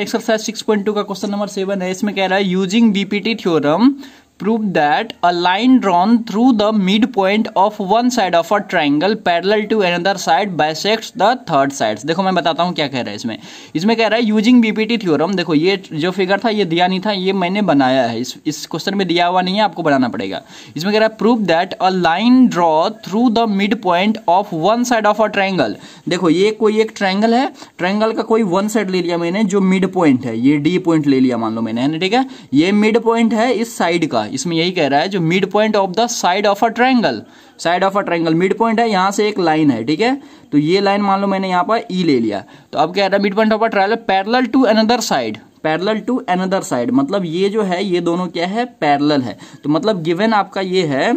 exercise six point two का question number seven है इसमें कह रहा है using BPT theorem prove that a line drawn through the midpoint of one side of a triangle parallel to another side bisects the third side देखो मैं बताता हूँ क्या कह रहा है इसमें इसमें कह रहा है यूजिंग बीपीटी थ्योरम देखो ये जो फिगर था ये दिया नहीं था ये मैंने बनाया है इस इस क्वेश्चन में दिया हुआ नहीं है आपको बनाना पड़ेगा इसमें कह रहा है prove that a line draw through the mid point of one side of a triangle देखो ये कोई एक ट्राइंगल है ट्राइंगल का कोई वन साइड ले लिया मैंने जो मिड पॉइंट है ये डी पॉइंट ले लिया मान लो मैंने ठीक है ये मिड पॉइंट है इस साइड का इसमें यही कह रहा है जो mid point of the side of a triangle side of a triangle mid point है यहाँ से एक लाइन है ठीक है तो ये लाइन मान लो मैंने यहाँ पर ई e ले लिया तो अब कह रहा है mid point of a triangle parallel to another side parallel to another side मतलब ये जो है ये दोनों क्या है पैरल है तो मतलब गिवन आपका ये है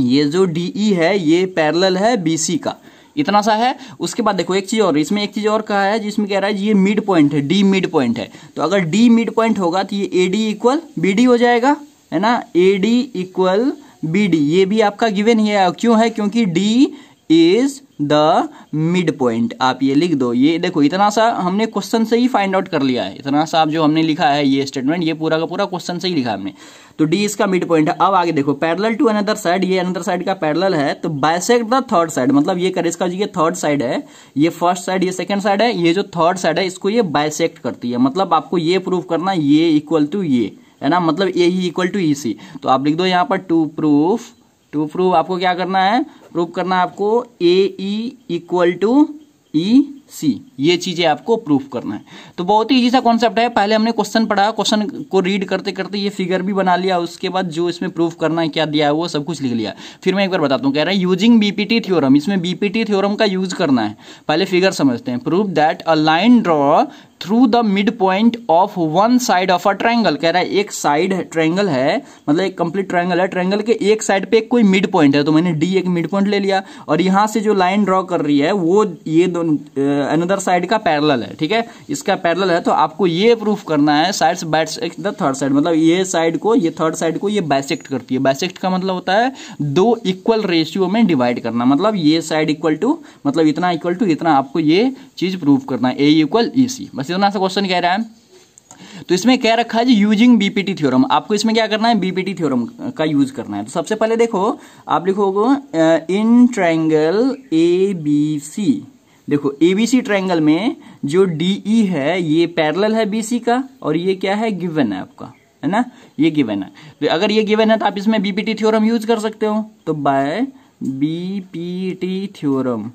ये जो डी ई e है ये पैरल है बी सी का इतना सा है उसके बाद देखो एक चीज़ और इसमें एक चीज़ और कहा है जिसमें कह रहा है ये मिड पॉइंट है डी मिड पॉइंट है तो अगर डी मिड पॉइंट होगा तो ये A D equal B D हो जाएगा है ना A D equal B D ये भी आपका गिवन ही है क्यों है क्योंकि D is the mid point आप ये लिख दो ये देखो इतना सा हमने क्वेश्चन से ही फाइंड आउट कर लिया है इतना सा आप जो हमने लिखा है ये स्टेटमेंट ये पूरा का पूरा क्वेश्चन से ही लिखा हमने तो डी इसका मिड पॉइंट है अब आगे देखो पैरेलल टू अनदर साइड ये अनदर साइड का पैरेलल है तो बायसेक्ट द थर्ड साइड मतलब ये इसका का ये थर्ड साइड है ये फर्स्ट साइड ये सेकंड साइड है ये जो थर्ड साइड है इसको ये बायसेक्ट करती है मतलब आपको ये प्रूव करना ये इक्वल टू ये है ना मतलब ए ही इक्वल टू ई सी तो आप लिख दो यहाँ पर टू प्रूफ टू प्रूफ आपको क्या करना है प्रूफ करना है आपको ए इक्वल टू ई सी ये चीज़ें आपको प्रूफ करना है तो बहुत ही इजी सा कॉन्सेप्ट है पहले हमने क्वेश्चन पढ़ा क्वेश्चन को रीड करते करते ये फिगर भी बना लिया उसके बाद जो इसमें प्रूफ करना है क्या दिया है वो सब कुछ लिख लिया फिर मैं एक बार बताता हूँ कह रहा है यूजिंग बीपीटी थ्योरम इसमें बीपीटी थ्योरम का यूज करना है पहले फिगर समझते हैं proof that a line draw through the mid point of one side of a triangle कह रहा है एक साइड ट्राइंगल है मतलब एक कंप्लीट ट्राइंगल है ट्राइंगल के एक साइड पे कोई मिड पॉइंट है तो मैंने डी एक मिड पॉइंट ले लिया और यहां से जो लाइन ड्रॉ कर रही है वो ये अनदर साइड का पैरल है ठीक है इसका पैरल है तो आपको ये प्रूफ करना है side bat the third side मतलब ये साइड को ये थर्ड साइड को ये बाइसेक्ट करती है बाइसेक्ट का मतलब होता है दो इक्वल रेशियो में डिवाइड करना मतलब ये साइड इक्वल टू मतलब इतना इक्वल टू इतना आपको ये चीज प्रूफ करना है ए इक्वल ई सी बस से सीधा सा क्वेश्चन कह रहा है तो इसमें क्या रखा है यूजिंग बीपीटी थ्योरम आपको इसमें क्या करना है बीपीटी थ्योरम का यूज करना है तो सबसे पहले देखो आप लिखोगे in triangle A B C देखो ए बी सी ट्रायंगल में जो डी ई e है ये पैरेलल है बी सी का और ये क्या है गिवन है आपका है ना ये गिवन है तो अगर ये गिवन है तो आप इसमें बीपीटी थ्योरम यूज कर सकते हो तो by BPT theorem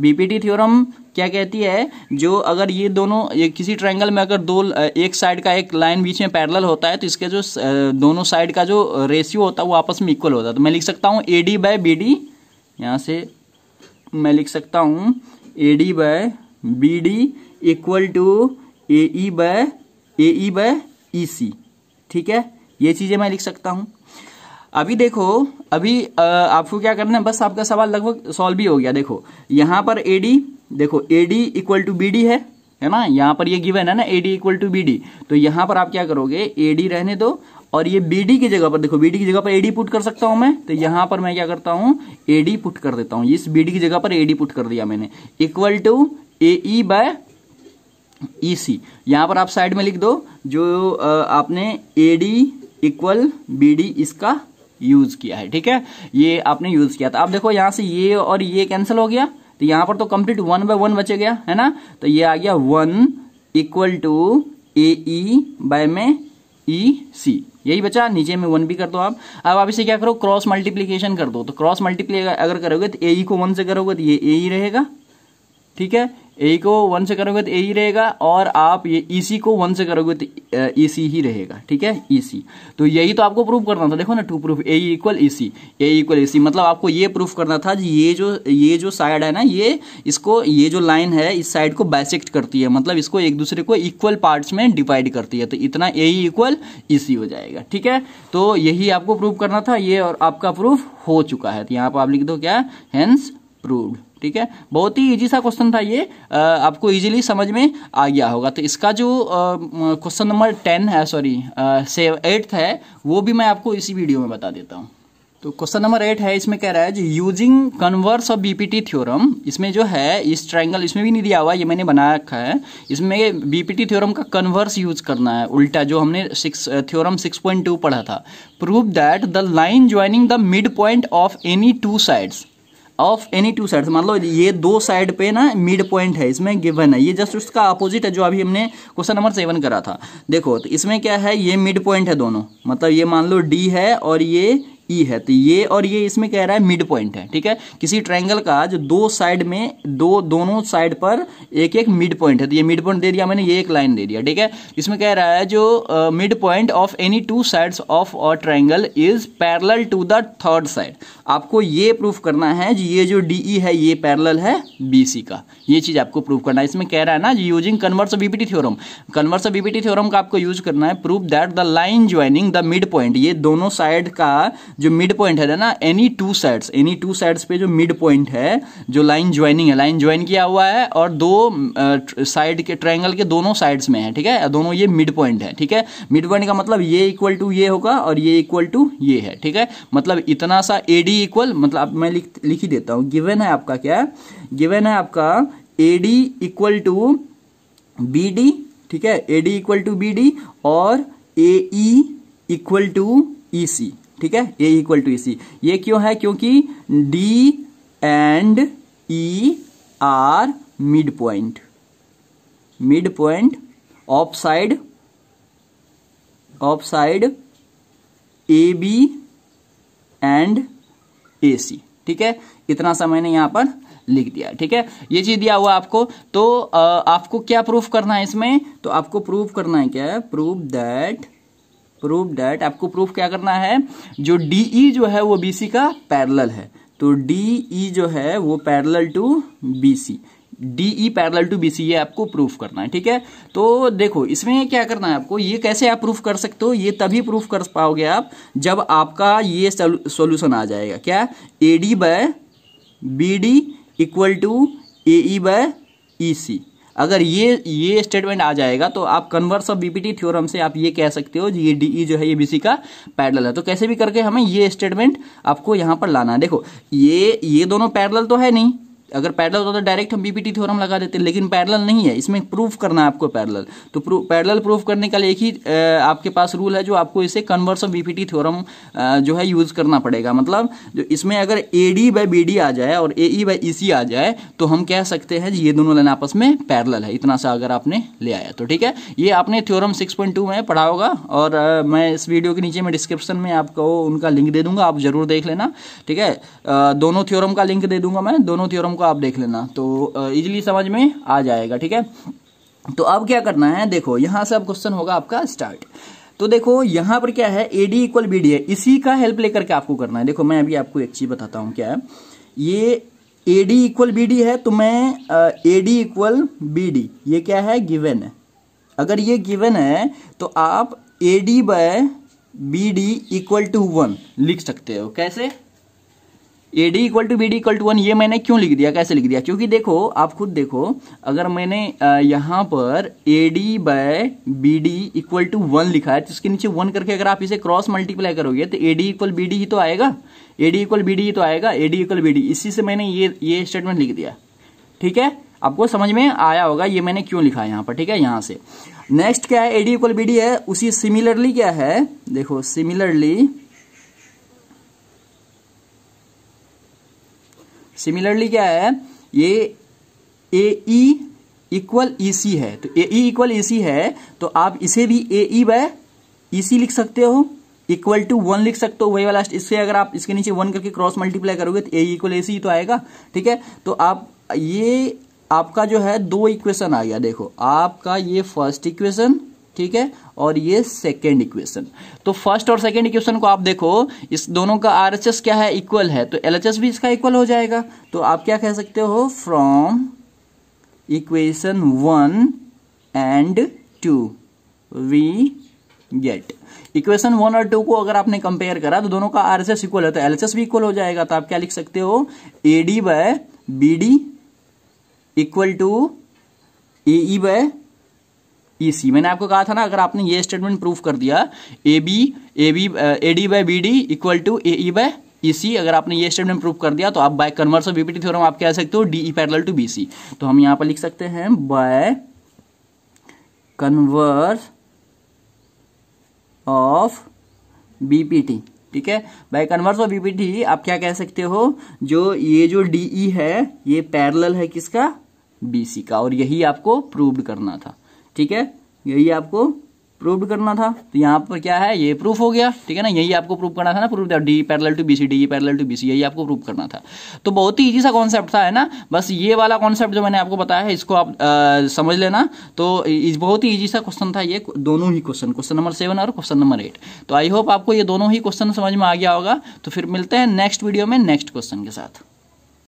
BPT theorem क्या कहती है जो अगर ये दोनों ये किसी ट्रायंगल में अगर दो एक साइड का एक लाइन बीच में पैरेलल होता है तो इसके जो दोनों साइड का जो रेशियो होता है वो आपस में इक्वल होता है तो मैं लिख सकता हूँ A D by B D यहाँ से मैं लिख सकता हूँ A D by B D equal to A E by A E by E C ठीक है ये चीज़ें मैं लिख सकता हूँ अभी देखो अभी आपको क्या करना है बस आपका सवाल लगभग सॉल्व भी हो गया देखो यहां पर ए डी देखो A D equal to B D है है ना यहाँ पर ये गिवन है ना A D equal to B D तो यहाँ पर आप क्या करोगे ए डी रहने दो और ये बी डी की जगह पर देखो बी डी की जगह पर ए डी पुट कर सकता हूं मैं तो यहां पर मैं क्या करता हूँ ए डी पुट कर देता हूँ इस बी डी की जगह पर ए डी पुट कर दिया मैंने equal to A E by E C यहाँ पर आप साइड में लिख दो जो आपने A D equal B D इसका यूज किया है ठीक है ये आपने यूज किया था अब देखो यहां से ये और ये कैंसिल हो गया तो यहां पर तो कंप्लीट वन बाय वन बचे गया है ना तो ये आ गया one equal to A by में ई e सी यही बचा नीचे में वन भी कर दो आप अब आप इसे क्या करो क्रॉस मल्टीप्लीकेशन कर दो तो क्रॉस मल्टीप्लाई अगर करोगे तो ए e को वन से करोगे तो ये ए e रहेगा ठीक है ए को वन से करोगे तो ए ही रहेगा और आप ये ई e सी को वन से करोगे तो ई सी e ही रहेगा ठीक है ई e सी तो यही तो आपको प्रूफ करना था देखो ना to proof A equal E C A equal E C मतलब आपको ये प्रूफ करना था जी ये जो ये जो साइड है ना ये इसको ये जो लाइन है इस साइड को बाइसेक्ट करती है मतलब इसको एक दूसरे को इक्वल पार्ट्स में डिवाइड करती है तो इतना ए इक्वल ई सी हो जाएगा ठीक है तो यही आपको प्रूफ करना था ये और आपका प्रूफ हो चुका है तो यहाँ पर आप लिख दो क्या हैंस प्रूव्ड ठीक है बहुत ही इजी सा क्वेश्चन था ये आपको इजीली समझ में आ गया होगा तो इसका जो क्वेश्चन नंबर टेन है सॉरी एट्थ है वो भी मैं आपको इसी वीडियो में बता देता हूँ तो क्वेश्चन नंबर एट है इसमें कह रहा है जो using converse of BPT theorem इसमें जो है इस ट्रायंगल इसमें भी नहीं दिया हुआ ये मैंने बना रखा है इसमें बीपीटी थ्योरम का कन्वर्स यूज करना है उल्टा जो हमने six theorem six point two पढ़ा था prove that the line joining the mid point of any two sides of any two side मान लो ये दो साइड पे ना मिड पॉइंट है इसमें गिवन है ये जस्ट उसका अपोजिट है जो अभी हमने क्वेश्चन नंबर सेवन करा था देखो तो इसमें क्या है ये मिड पॉइंट है दोनों मतलब ये मान लो डी है और ये ई e है तो ये और ये इसमें कह रहा है मिड पॉइंट है ठीक है किसी ट्रायंगल का जो दो साइड में दो दोनों साइड पर एक एक मिड पॉइंट है तो ये मिड पॉइंट दे दिया मैंने ये एक लाइन दे दिया ठीक है इसमें कह रहा है जो mid point of any two sides of a triangle is parallel to the third side आपको ये प्रूफ करना है जी ये जो डी ई e है ये पैरल है बी सी का ये चीज़ आपको प्रूफ करना है इसमें कह रहा है ना using converse of BPT theorem converse of BPT theorem का आपको यूज करना है proof that the line joining the mid point ये दोनों साइड का जो मिड पॉइंट है ना any two sides any two sides पे जो मिड पॉइंट है जो लाइन ज्वाइनिंग है लाइन ज्वाइन किया हुआ है और दो साइड के ट्राइंगल के दोनों साइड्स में है ठीक है दोनों ये मिड पॉइंट है ठीक है मिड पॉइंट का मतलब ये इक्वल टू ये होगा और ये इक्वल टू ये है ठीक है मतलब इतना सा ए डी इक्वल मतलब मैं लिख लिख ही देता हूँ गिवन है आपका क्या है गिवन है आपका A D equal to B D ठीक है A D equal to B D और A E equal to E C ठीक है ए इक्वल टू सी ये क्यों है क्योंकि D and E are mid point mid point of side of side A B and A C ठीक है इतना सा मैंने यहां पर लिख दिया ठीक है ये चीज दिया हुआ आपको तो आ, आपको क्या प्रूफ करना है इसमें तो आपको प्रूफ करना है क्या है प्रूफ दैट प्रूव डैट आपको प्रूफ क्या करना है जो डी ई e जो है वो बी सी का पैरल है तो डी ई e जो है वो parallel to B C D E parallel to B C ये आपको प्रूफ करना है ठीक है तो देखो इसमें क्या करना है आपको ये कैसे आप प्रूफ कर सकते हो ये तभी प्रूफ कर पाओगे आप जब आपका ये सोल्यूशन आ जाएगा क्या A D by B D equal to A E by E C अगर ये ये स्टेटमेंट आ जाएगा तो आप कन्वर्स ऑफ बीपीटी थ्योरम से आप ये कह सकते हो ये डी e जो है ये बीसी का पैडल है तो कैसे भी करके हमें ये स्टेटमेंट आपको यहाँ पर लाना है देखो ये ये दोनों पैडल तो है नहीं अगर पैरल होता तो डायरेक्ट हम बीपीटी थ्योरम लगा देते लेकिन पैरल नहीं है इसमें प्रूफ करना है आपको पैरल तो पैरल प्रूफ करने का एक ही आपके पास रूल है जो आपको इसे कन्वर्स ऑफ बीपीटी थ्योरम जो है यूज करना पड़ेगा मतलब जो इसमें अगर A D by B D आ जाए और ए ई बाई ई सी आ जाए तो हम कह सकते हैं ये दोनों लाइन आपस में पैरल है इतना सा अगर आपने ले आया तो ठीक है ये आपने थ्योरम सिक्स पॉइंट टू में पढ़ा होगा और मैं इस वीडियो के नीचे मैं डिस्क्रिप्शन में आपको उनका लिंक दे दूंगा आप जरूर देख लेना ठीक है दोनों थ्योरम का लिंक दे दूंगा मैं दोनों थ्योरम को आप देख लेना तो इजिली समझ में आ जाएगा ठीक है तो अब क्या करना है देखो यहां से अब क्वेश्चन होगा आपका स्टार्ट तो देखो यहां पर क्या है A D equal B D है इसी का हेल्प लेकर के आपको करना है देखो मैं अभी आपको एक चीज़ बताता हूं क्या है ये AD डी इक्वल बी है तो मैं ए डी इक्वल बी ये क्या है गिवन है अगर ये गिवन है तो आप AD D by B D equal to one लिख सकते हो कैसे A D equal to B D equal to one ये मैंने क्यों लिख दिया कैसे लिख दिया क्योंकि देखो आप खुद देखो अगर मैंने यहाँ पर A D by B D equal to one लिखा है तो इसके नीचे वन करके अगर आप इसे क्रॉस मल्टीप्लाई करोगे तो A D equal B D ही तो आएगा A D equal B D ही तो आएगा A D equal B D इसी से मैंने ये ये स्टेटमेंट लिख दिया ठीक है आपको समझ में आया होगा ये मैंने क्यों लिखा है यहाँ पर ठीक है यहाँ से नेक्स्ट क्या है एडी इक्वल बी डी है उसी सिमिलरली क्या है देखो सिमिलरली सिमिलरली क्या है ये ए ई इक्वल ई सी है तो ए ई इक्वल ई सी है तो आप इसे भी ए ई बाय ई सी लिख सकते हो इक्वल टू वन लिख सकते हो वही वाला इससे अगर आप इसके नीचे वन करके क्रॉस मल्टीप्लाई करोगे तो ए इक्वल ए सी तो आएगा ठीक है तो आप ये आपका जो है दो इक्वेशन आ गया देखो आपका ये फर्स्ट इक्वेशन ठीक है और ये सेकेंड इक्वेशन तो फर्स्ट और सेकेंड इक्वेशन को आप देखो इस दोनों का आर क्या है इक्वल है तो एल भी इसका इक्वल हो जाएगा तो आप क्या कह सकते हो from equation one and two we get equation one और टू को अगर आपने कंपेयर करा तो दोनों का एस इक्वल है तो एस भी इक्वल हो जाएगा तो आप क्या लिख सकते हो A D by B D equal to A by E e, C मैंने आपको कहा था ना अगर आपने ये स्टेटमेंट प्रूफ कर दिया A B A B A D by B D equal to A E by इसी अगर आपने ये स्टेटमेंट प्रूफ कर दिया तो आप by converse of BPT theorem आप कह सकते हो D E parallel to B C तो हम यहां पर लिख सकते हैं बाय कन्वर्स ऑफ बीपीटी ठीक है बाय कन्वर्स ऑफ बीपीटी आप क्या कह सकते हो जो ये जो डीई e है ये पैरल है किसका बीसी का और यही आपको प्रूव करना था ठीक है यही आपको प्रूव करना था तो यहाँ पर क्या है ये प्रूफ हो गया ठीक है ना यही आपको प्रूफ करना था ना proof D parallel to B C D parallel to B C यही आपको प्रूफ करना था तो बहुत ही ईजी सा कॉन्सेप्ट था है ना बस ये वाला कॉन्सेप्ट जो मैंने आपको बताया है इसको आप आ, समझ लेना तो इस बहुत ही ईजी सा क्वेश्चन था ये दोनों ही क्वेश्चन क्वेश्चन नंबर सेवन और क्वेश्चन नंबर एट तो आई होप आपको ये दोनों ही क्वेश्चन समझ में आ गया होगा तो फिर मिलते हैं नेक्स्ट वीडियो में नेक्स्ट क्वेश्चन के साथ